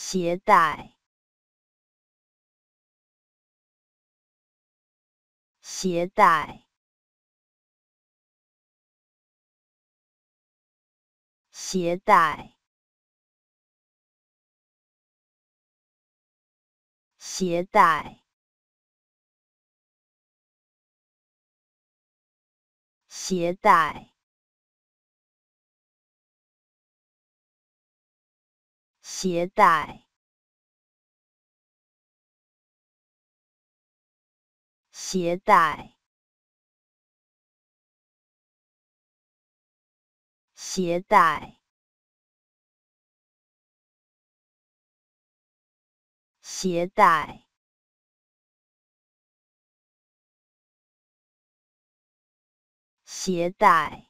携带，携带，携带，携带，携带。携带，携带，携带，携带，携带。